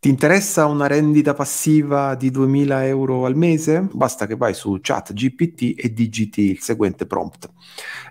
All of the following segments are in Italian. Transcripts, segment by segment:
Ti interessa una rendita passiva di 2000 euro al mese? Basta che vai su chat GPT e digiti il seguente prompt.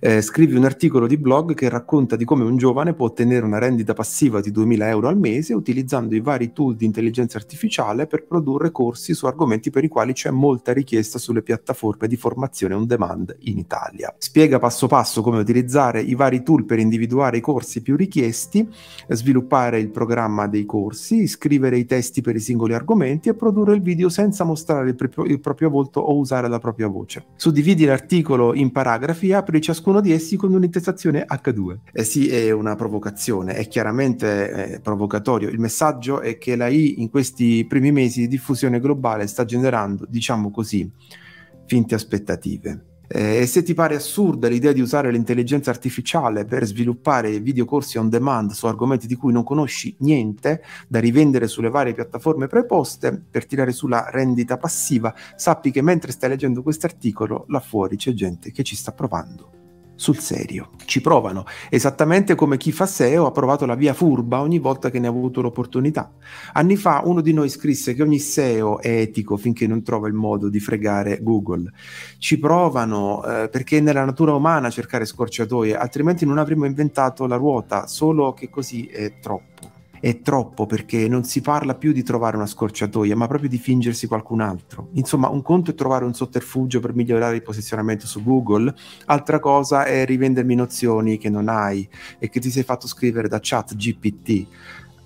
Eh, scrivi un articolo di blog che racconta di come un giovane può ottenere una rendita passiva di 2000 euro al mese utilizzando i vari tool di intelligenza artificiale per produrre corsi su argomenti per i quali c'è molta richiesta sulle piattaforme di formazione on demand in Italia. Spiega passo passo come utilizzare i vari tool per individuare i corsi più richiesti, sviluppare il programma dei corsi, scrivere scrivere i testi per i singoli argomenti e produrre il video senza mostrare il, pro- il proprio volto o usare la propria voce. Suddividi l'articolo in paragrafi e apri ciascuno di essi con un'intestazione H2. Eh sì, è una provocazione, è chiaramente eh, provocatorio. Il messaggio è che la I in questi primi mesi di diffusione globale sta generando, diciamo così, finte aspettative. Eh, e se ti pare assurda l'idea di usare l'intelligenza artificiale per sviluppare videocorsi on demand su argomenti di cui non conosci niente, da rivendere sulle varie piattaforme preposte per tirare sulla rendita passiva, sappi che mentre stai leggendo questo articolo, là fuori c'è gente che ci sta provando sul serio, ci provano, esattamente come chi fa SEO ha provato la via furba ogni volta che ne ha avuto l'opportunità. Anni fa uno di noi scrisse che ogni SEO è etico finché non trova il modo di fregare Google. Ci provano eh, perché è nella natura umana cercare scorciatoie, altrimenti non avremmo inventato la ruota, solo che così è troppo. È troppo perché non si parla più di trovare una scorciatoia, ma proprio di fingersi qualcun altro. Insomma, un conto è trovare un sotterfugio per migliorare il posizionamento su Google, altra cosa è rivendermi nozioni che non hai e che ti sei fatto scrivere da chat GPT.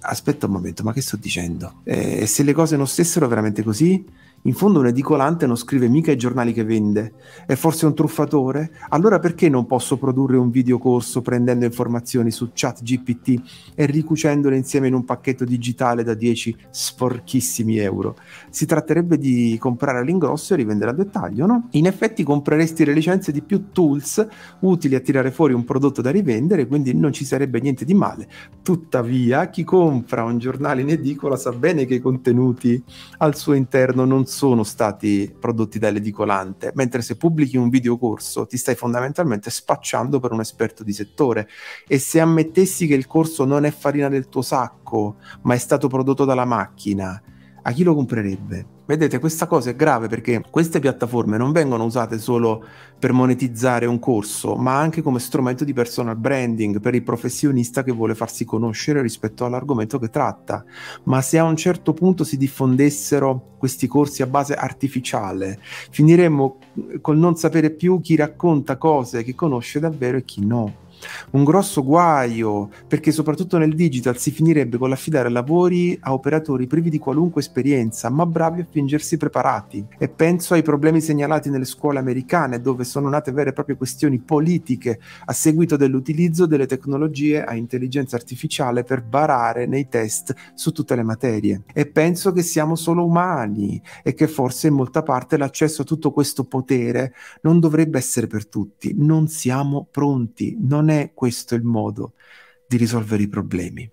Aspetta un momento, ma che sto dicendo? Eh, e eh, se le cose non stessero veramente così? In fondo un edicolante non scrive mica i giornali che vende. È forse un truffatore? Allora perché non posso produrre un videocorso prendendo informazioni su ChatGPT e ricucendole insieme in un pacchetto digitale da 10 sporchissimi euro? Si tratterebbe di comprare all'ingrosso e rivendere a dettaglio, no? In effetti compreresti le licenze di più tools utili a tirare fuori un prodotto da rivendere, quindi non ci sarebbe niente di male. Tuttavia, chi compra un giornale in edicola sa bene che i contenuti al suo interno non sono stati prodotti dall'edicolante, mentre se pubblichi un videocorso ti stai fondamentalmente spacciando per un esperto di settore e se ammettessi che il corso non è farina del tuo sacco, ma è stato prodotto dalla macchina a chi lo comprerebbe? Vedete, questa cosa è grave perché queste piattaforme non vengono usate solo per monetizzare un corso, ma anche come strumento di personal branding per il professionista che vuole farsi conoscere rispetto all'argomento che tratta. Ma se a un certo punto si diffondessero questi corsi a base artificiale, finiremmo eh, col non sapere più chi racconta cose chi conosce davvero e chi no un grosso guaio, perché soprattutto nel digital si finirebbe con l'affidare lavori a operatori privi di qualunque esperienza, ma bravi a fingersi preparati. E penso ai problemi segnalati nelle scuole americane, dove sono nate vere e proprie questioni politiche a seguito dell'utilizzo delle tecnologie a intelligenza artificiale per barare nei test su tutte le materie. E penso che siamo solo umani e che forse in molta parte l'accesso a tutto questo potere non dovrebbe essere per tutti. Non siamo pronti, non è non è questo il modo di risolvere i problemi.